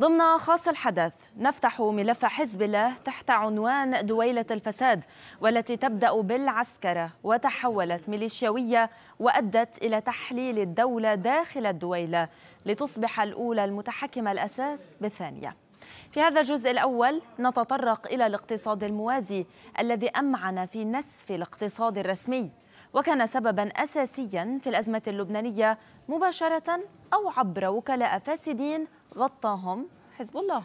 ضمن خاص الحدث نفتح ملف حزب الله تحت عنوان دويلة الفساد والتي تبدأ بالعسكرة وتحولت ميليشياوية وأدت إلى تحليل الدولة داخل الدويلة لتصبح الأولى المتحكمة الأساس بالثانية في هذا الجزء الأول نتطرق إلى الاقتصاد الموازي الذي أمعن في نسف الاقتصاد الرسمي وكان سببا أساسيا في الأزمة اللبنانية مباشرة أو عبر وكلاء فاسدين غطاهم حزب الله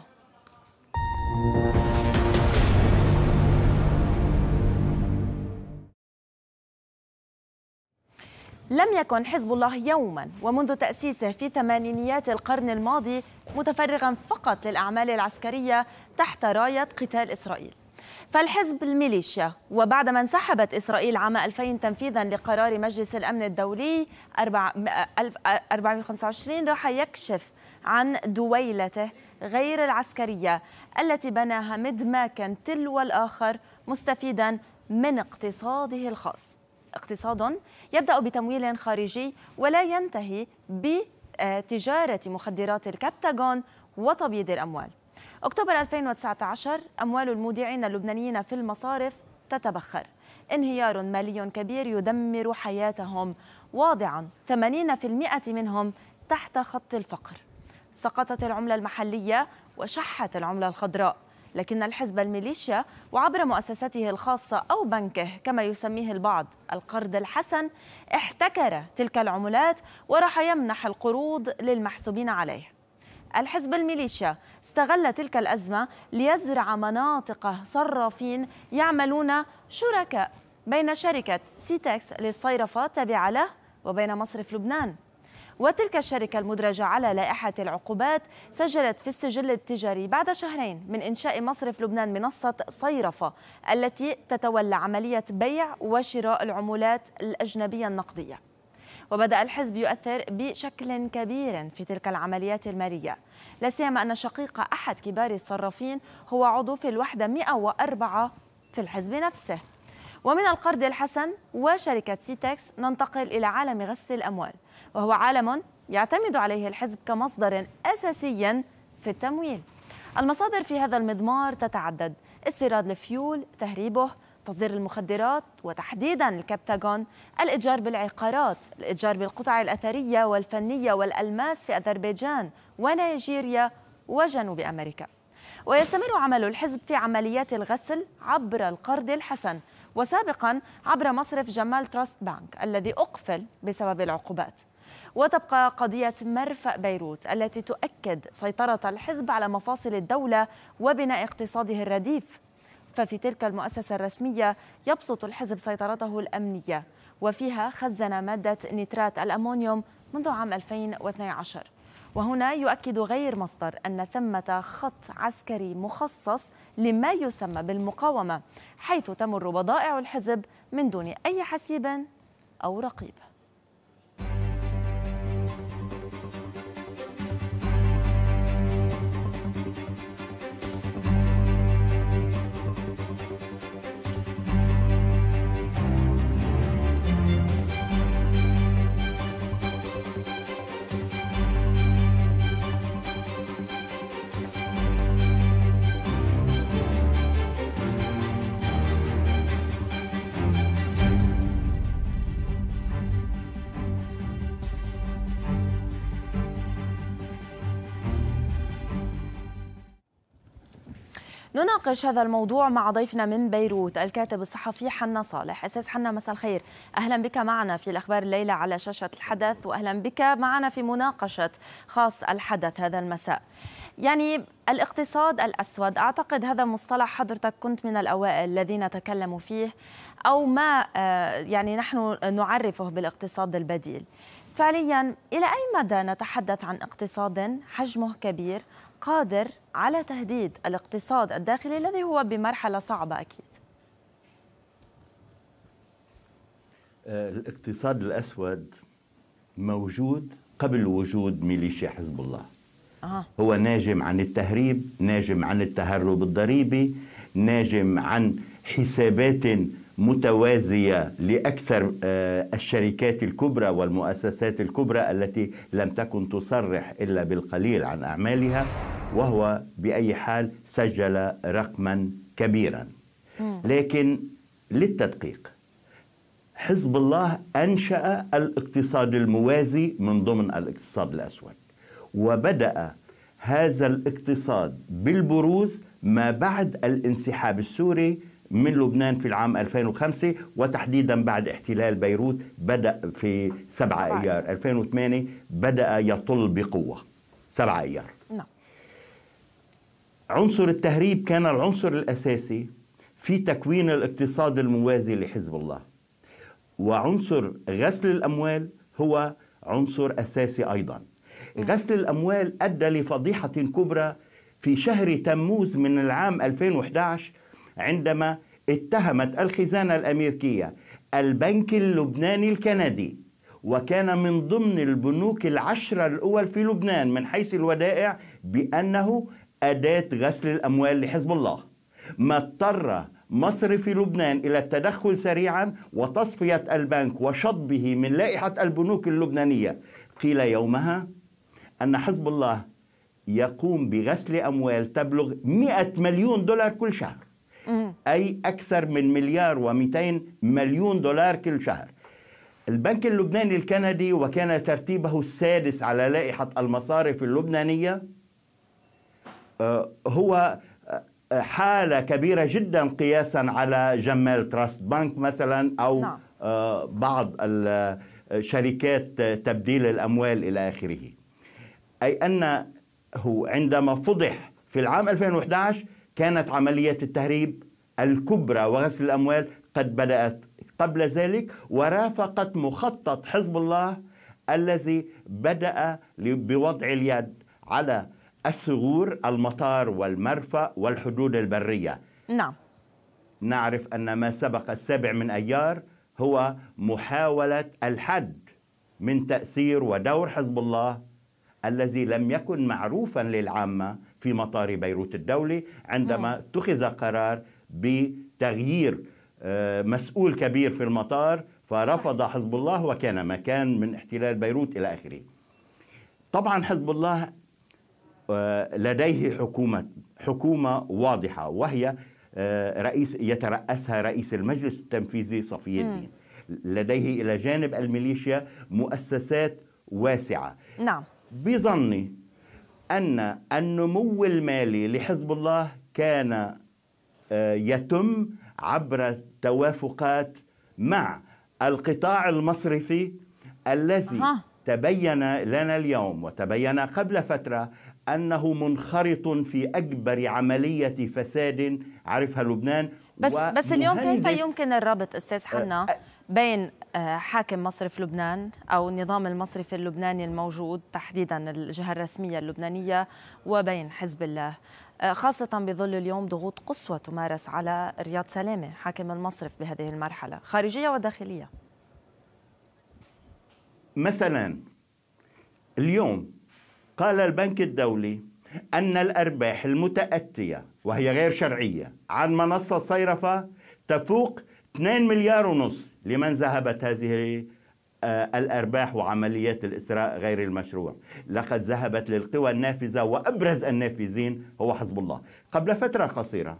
لم يكن حزب الله يوما ومنذ تأسيسه في ثمانينيات القرن الماضي متفرغا فقط للأعمال العسكرية تحت راية قتال إسرائيل فالحزب الميليشيا وبعدما انسحبت إسرائيل عام 2000 تنفيذا لقرار مجلس الأمن الدولي 425 راح يكشف عن دويلته غير العسكرية التي بناها مدماكا تلو الآخر مستفيدا من اقتصاده الخاص اقتصاد يبدأ بتمويل خارجي ولا ينتهي بتجارة مخدرات الكبتاغون وتبييض الأموال أكتوبر 2019 أموال المودعين اللبنانيين في المصارف تتبخر انهيار مالي كبير يدمر حياتهم واضعا 80% منهم تحت خط الفقر سقطت العملة المحلية وشحت العملة الخضراء لكن الحزب الميليشيا وعبر مؤسسته الخاصة أو بنكه كما يسميه البعض القرض الحسن احتكر تلك العملات وراح يمنح القروض للمحسوبين عليه الحزب الميليشيا استغل تلك الأزمة ليزرع مناطق صرافين يعملون شركاء بين شركة سيتكس للصيرفة تابعة له وبين مصرف لبنان وتلك الشركة المدرجة على لائحة العقوبات سجلت في السجل التجاري بعد شهرين من إنشاء مصرف لبنان منصة صيرفة التي تتولى عملية بيع وشراء العملات الأجنبية النقدية وبدأ الحزب يؤثر بشكل كبير في تلك العمليات المالية لا سيما أن شقيق أحد كبار الصرافين هو عضو في الوحدة 104 في الحزب نفسه ومن القرض الحسن وشركة سيتكس ننتقل إلى عالم غسل الأموال وهو عالم يعتمد عليه الحزب كمصدر أساسي في التمويل المصادر في هذا المضمار تتعدد استيراد الفيول تهريبه تصدير المخدرات وتحديدا الكبتاغون الاتجار بالعقارات الاتجار بالقطع الاثريه والفنيه والالماس في اذربيجان ونيجيريا وجنوب امريكا ويستمر عمل الحزب في عمليات الغسل عبر القرض الحسن وسابقا عبر مصرف جمال تراست بانك الذي أقفل بسبب العقوبات وتبقى قضية مرفأ بيروت التي تؤكد سيطرة الحزب على مفاصل الدولة وبناء اقتصاده الرديف ففي تلك المؤسسة الرسمية يبسط الحزب سيطرته الأمنية وفيها خزن مادة نترات الأمونيوم منذ عام 2012 وهنا يؤكد غير مصدر أن ثمة خط عسكري مخصص لما يسمى بالمقاومة حيث تمر بضائع الحزب من دون أي حسيب أو رقيب نناقش هذا الموضوع مع ضيفنا من بيروت الكاتب الصحفي حنا صالح أستاذ حنا مساء الخير أهلا بك معنا في الأخبار الليلة على شاشة الحدث وأهلا بك معنا في مناقشة خاص الحدث هذا المساء يعني الاقتصاد الأسود أعتقد هذا مصطلح حضرتك كنت من الأوائل الذين تكلموا فيه أو ما آه، يعني نحن نعرفه بالاقتصاد البديل فعليا إلى أي مدى نتحدث عن اقتصاد حجمه كبير قادر على تهديد الاقتصاد الداخلي الذي هو بمرحله صعبه اكيد آه، الاقتصاد الاسود موجود قبل وجود ميليشيا حزب الله آه. هو ناجم عن التهريب ناجم عن التهرب الضريبي ناجم عن حسابات متوازية لأكثر آه، الشركات الكبرى والمؤسسات الكبرى التي لم تكن تصرح إلا بالقليل عن أعمالها وهو بأي حال سجل رقما كبيرا لكن للتدقيق حزب الله أنشأ الاقتصاد الموازي من ضمن الاقتصاد الأسود وبدأ هذا الاقتصاد بالبروز ما بعد الانسحاب السوري من لبنان في العام 2005 وتحديدا بعد احتلال بيروت بدأ في 7 أيار 2008 بدأ يطل بقوة 7 أيار نعم. عنصر التهريب كان العنصر الأساسي في تكوين الاقتصاد الموازي لحزب الله وعنصر غسل الأموال هو عنصر أساسي أيضا نعم. غسل الأموال أدى لفضيحة كبرى في شهر تموز من العام 2011 عندما اتهمت الخزانة الأمريكية البنك اللبناني الكندي وكان من ضمن البنوك العشرة الأول في لبنان من حيث الودائع بأنه أداة غسل الأموال لحزب الله ما اضطر مصر في لبنان إلى التدخل سريعا وتصفية البنك وشطبه من لائحة البنوك اللبنانية قيل يومها أن حزب الله يقوم بغسل أموال تبلغ 100 مليون دولار كل شهر أي أكثر من مليار و200 مليون دولار كل شهر البنك اللبناني الكندي وكان ترتيبه السادس على لائحة المصارف اللبنانية آه، هو آه، حالة كبيرة جدا قياسا على جمال تراست بنك مثلا أو نعم. آه، بعض شركات تبديل الأموال إلى آخره أي أنه عندما فضح في العام 2011 كانت عملية التهريب الكبرى وغسل الأموال قد بدأت قبل ذلك ورافقت مخطط حزب الله الذي بدأ بوضع اليد على الثغور المطار والمرفأ والحدود البرية نعم نعرف أن ما سبق السابع من أيار هو محاولة الحد من تأثير ودور حزب الله الذي لم يكن معروفا للعامة في مطار بيروت الدولي عندما نعم. اتخذ قرار بتغيير آه، مسؤول كبير في المطار فرفض حزب الله وكان مكان من احتلال بيروت إلى آخره طبعا حزب الله آه، لديه حكومة حكومة واضحة وهي آه، رئيس يترأسها رئيس المجلس التنفيذي صفي الدين لديه إلى جانب الميليشيا مؤسسات واسعة نعم بظني أن النمو المالي لحزب الله كان آه، يتم عبر توافقات مع القطاع المصرفي الذي أه. تبين لنا اليوم وتبين قبل فترة أنه منخرط في أكبر عملية فساد عرفها لبنان بس بس اليوم كيف يمكن الربط استاذ حنا آه، آه، بين آه، حاكم مصرف لبنان أو النظام المصرفي اللبناني الموجود تحديدا الجهة الرسمية اللبنانية وبين حزب الله آه، خاصة بظل اليوم ضغوط قصوى تمارس على رياض سلامة حاكم المصرف بهذه المرحلة خارجية وداخلية مثلا اليوم قال البنك الدولي أن الأرباح المتأتية وهي غير شرعية عن منصة صيرفة تفوق 2 مليار ونصف لمن ذهبت هذه آه، الأرباح وعمليات الإسراء غير المشروع لقد ذهبت للقوى النافذة وأبرز النافذين هو حزب الله قبل فترة قصيرة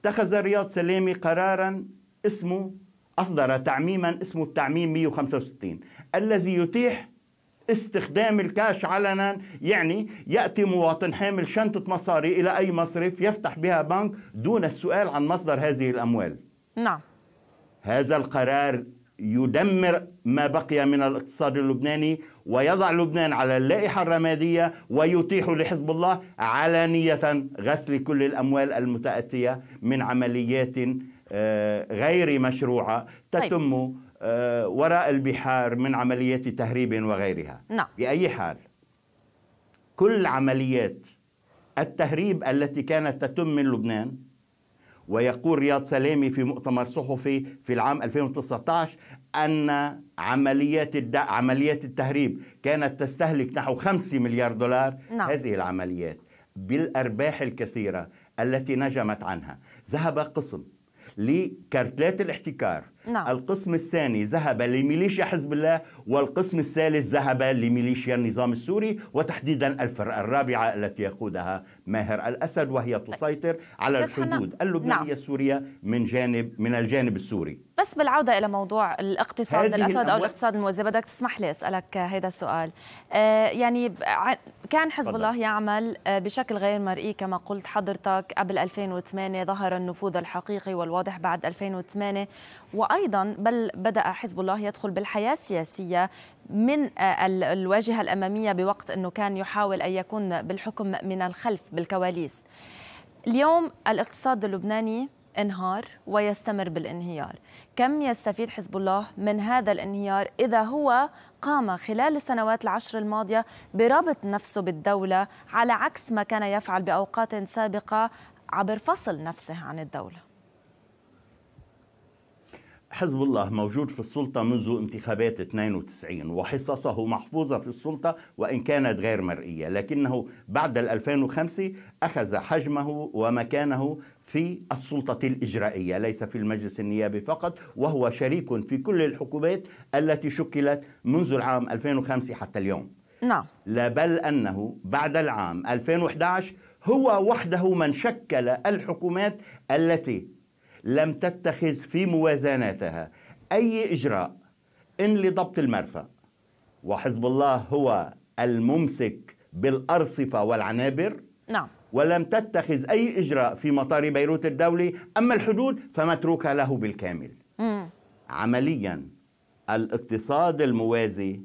اتخذ رياض سلامي قرارا اسمه أصدر تعميما اسمه التعميم 165 الذي يتيح استخدام الكاش علنا يعني يأتي مواطن حامل شنطة مصاري إلى أي مصرف يفتح بها بنك دون السؤال عن مصدر هذه الأموال نعم هذا القرار يدمر ما بقي من الاقتصاد اللبناني ويضع لبنان على اللائحة الرمادية ويتيح لحزب الله علانية غسل كل الأموال المتأتية من عمليات آه، غير مشروعة طيب. تتم آه، وراء البحار من عمليات تهريب وغيرها نعم. بأي حال كل عمليات التهريب التي كانت تتم من لبنان ويقول رياض سلامي في مؤتمر صحفي في العام 2019 أن عمليات الد... عمليات التهريب كانت تستهلك نحو 5 مليار دولار نعم. هذه العمليات بالأرباح الكثيرة التي نجمت عنها ذهب قسم لكارتلات الاحتكار نعم. القسم الثاني ذهب لميليشيا حزب الله والقسم الثالث ذهب لميليشيا النظام السوري وتحديدا الفرقة الرابعة التي يقودها ماهر الأسد وهي طيب. تسيطر على الحدود اللبنانية نعم. السورية من جانب من الجانب السوري بس بالعودة إلى موضوع الاقتصاد الأسود أو الاقتصاد الموزع بدك تسمح لي أسألك هذا السؤال آه يعني كان حزب الله يعمل آه، بشكل غير مرئي كما قلت حضرتك قبل 2008 ظهر النفوذ الحقيقي والواضح بعد 2008 و أيضا بل بدأ حزب الله يدخل بالحياة السياسية من آه، الواجهة الأمامية بوقت أنه كان يحاول أن يكون بالحكم من الخلف بالكواليس اليوم الاقتصاد اللبناني انهار ويستمر بالانهيار كم يستفيد حزب الله من هذا الانهيار إذا هو قام خلال السنوات العشر الماضية بربط نفسه بالدولة على عكس ما كان يفعل بأوقات سابقة عبر فصل نفسه عن الدولة حزب الله موجود في السلطة منذ انتخابات 92 وحصصه محفوظة في السلطة وإن كانت غير مرئية لكنه بعد 2005 أخذ حجمه ومكانه في السلطة الإجرائية ليس في المجلس النيابي فقط وهو شريك في كل الحكومات التي شكلت منذ العام 2005 حتى اليوم نعم لا بل أنه بعد العام 2011 هو وحده من شكل الحكومات التي لم تتخذ في موازناتها أي إجراء إن لضبط المرفأ وحزب الله هو الممسك بالأرصفة والعنابر نعم ولم تتخذ أي إجراء في مطار بيروت الدولي أما الحدود فمتروكة له بالكامل مم. عمليا الاقتصاد الموازي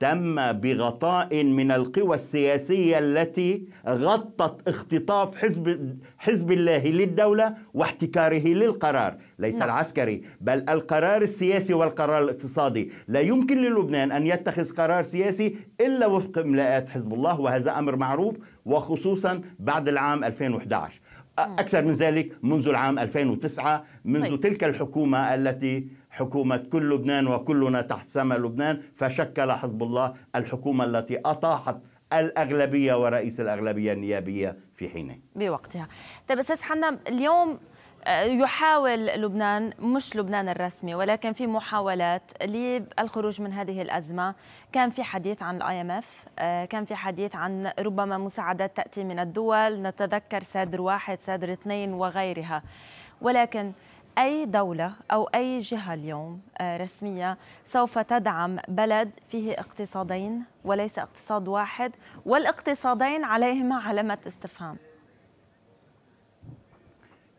تم بغطاء من القوى السياسية التي غطت اختطاف حزب, حزب الله للدولة واحتكاره للقرار ليس لا. نعم. العسكري بل القرار السياسي والقرار الاقتصادي لا يمكن للبنان أن يتخذ قرار سياسي إلا وفق املاءات حزب الله وهذا أمر معروف وخصوصا بعد العام 2011 نعم. أكثر من ذلك منذ العام 2009 منذ طيب. تلك الحكومة التي حكومة كل لبنان وكلنا تحت سماء لبنان فشكل حزب الله الحكومة التي أطاحت الأغلبية ورئيس الأغلبية النيابية في حينه بوقتها طيب أستاذ حنا اليوم آه، يحاول لبنان مش لبنان الرسمي ولكن في محاولات للخروج من هذه الأزمة كان في حديث عن الاي ام اف آه، كان في حديث عن ربما مساعدات تأتي من الدول نتذكر سادر واحد سادر اثنين وغيرها ولكن أي دولة أو أي جهة اليوم آه، رسمية سوف تدعم بلد فيه اقتصادين وليس اقتصاد واحد والاقتصادين عليهما علامة استفهام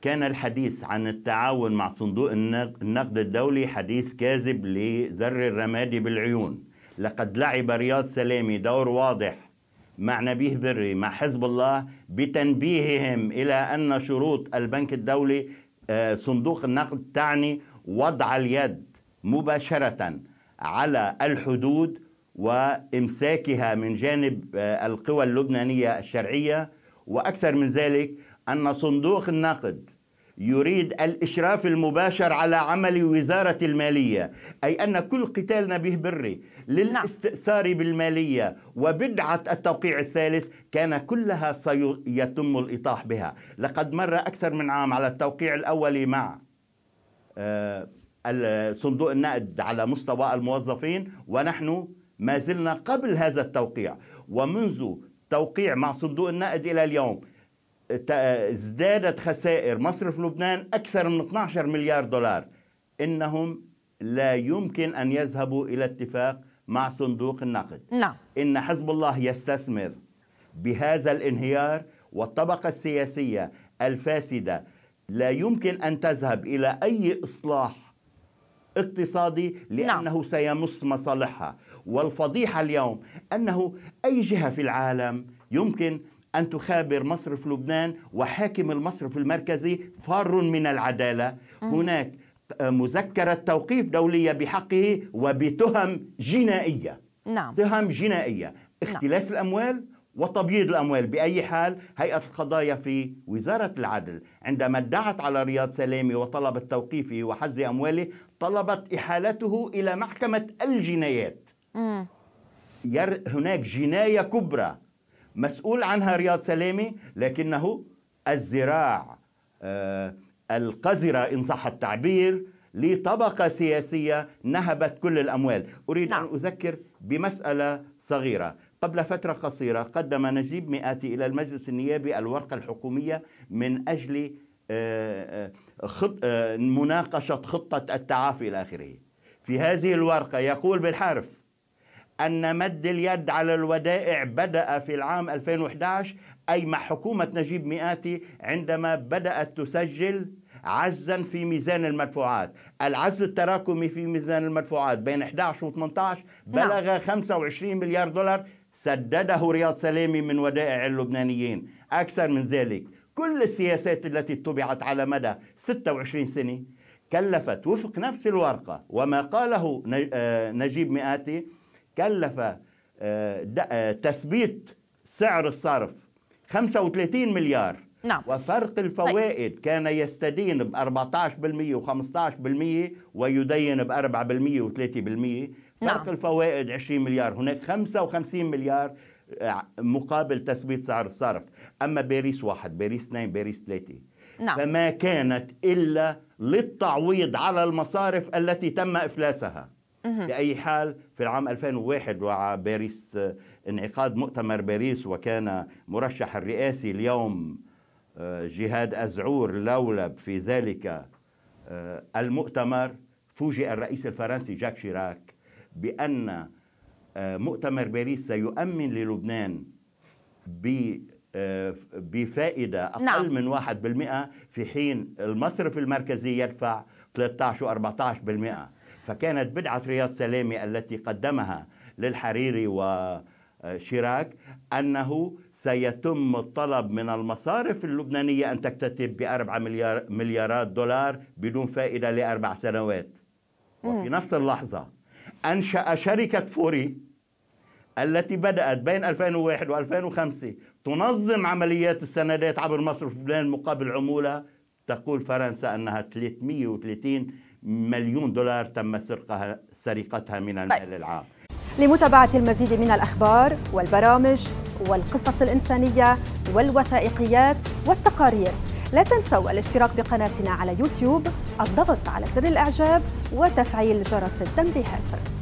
كان الحديث عن التعاون مع صندوق النقد الدولي حديث كاذب لذر الرمادي بالعيون لقد لعب رياض سلامي دور واضح مع نبيه بري مع حزب الله بتنبيههم إلى أن شروط البنك الدولي آه، صندوق النقد تعني وضع اليد مباشرة على الحدود وامساكها من جانب آه، القوى اللبنانية الشرعية واكثر من ذلك ان صندوق النقد يريد الإشراف المباشر على عمل وزارة المالية أي أن كل قتال نبيه بري نعم. للاستئثار نعم. بالمالية وبدعة التوقيع الثالث كان كلها سيتم الإطاح بها لقد مر أكثر من عام على التوقيع الأولي مع آه، صندوق النقد على مستوى الموظفين ونحن ما زلنا قبل هذا التوقيع ومنذ توقيع مع صندوق النقد إلى اليوم ازدادت خسائر مصر في لبنان أكثر من 12 مليار دولار إنهم لا يمكن أن يذهبوا إلى اتفاق مع صندوق النقد نعم. إن حزب الله يستثمر بهذا الانهيار والطبقة السياسية الفاسدة لا يمكن أن تذهب إلى أي إصلاح اقتصادي نعم. لأنه لا. سيمس مصالحها والفضيحة اليوم أنه أي جهة في العالم يمكن أن تخابر مصرف لبنان وحاكم المصرف المركزي فار من العدالة هناك مذكرة توقيف دولية بحقه وبتهم جنائية نعم. تهم جنائية نعم. اختلاس نعم. الأموال وتبييض الأموال بأي حال هيئة القضايا في وزارة العدل عندما ادعت على رياض سلامي وطلبت توقيفه وحز أمواله طلبت إحالته إلى محكمة الجنايات مم. هناك جناية كبرى مسؤول عنها رياض سلامي لكنه الذراع آه، القذرة إن صح التعبير لطبقة سياسية نهبت كل الأموال أريد نعم. أن أذكر بمسألة صغيرة قبل فترة قصيرة قدم نجيب مئاتي إلى المجلس النيابي الورقة الحكومية من أجل آه، آه، مناقشة خطة التعافي إلى آخره في هذه الورقة يقول بالحرف أن مد اليد على الودائع بدأ في العام 2011 أي مع حكومة نجيب مئاتي عندما بدأت تسجل عزا في ميزان المدفوعات العز التراكمي في ميزان المدفوعات بين 11 و 18 بلغ نعم. 25 مليار دولار سدده رياض سلامي من ودائع اللبنانيين أكثر من ذلك كل السياسات التي اتبعت على مدى 26 سنة كلفت وفق نفس الورقة وما قاله آه، نجيب مئاتي كلف آه، آه، تثبيت سعر الصرف 35 مليار نعم. وفرق طيب. الفوائد طيب. كان يستدين ب 14% و15% ويدين ب 4% و3% فرق نعم. الفوائد 20 مليار هناك 55 مليار آه، مقابل تثبيت سعر الصرف أما باريس واحد باريس اثنين باريس ثلاثة نعم. فما كانت إلا للتعويض على المصارف التي تم إفلاسها بأي حال في العام 2001 وعى باريس آه، انعقاد مؤتمر باريس وكان مرشح الرئاسي اليوم آه، جهاد أزعور لولب في ذلك آه، المؤتمر فوجئ الرئيس الفرنسي جاك شيراك بأن مؤتمر باريس سيؤمن للبنان بفائدة أقل نعم. من 1% في حين المصرف المركزي يدفع 13 و 14% فكانت بدعة رياض سلامي التي قدمها للحريري وشيراك أنه سيتم الطلب من المصارف اللبنانية أن تكتتب بأربعة مليار مليارات دولار بدون فائدة لأربع سنوات وفي نفس اللحظة أنشأ شركة فوري التي بدأت بين 2001 و2005 تنظم عمليات السندات عبر مصرف لبنان مقابل عمولة تقول فرنسا أنها 330 مليون دولار تم سرقها سرقتها من المال طيب. العام لمتابعة المزيد من الأخبار والبرامج والقصص الإنسانية والوثائقيات والتقارير لا تنسوا الاشتراك بقناتنا على يوتيوب الضغط على زر الإعجاب وتفعيل جرس التنبيهات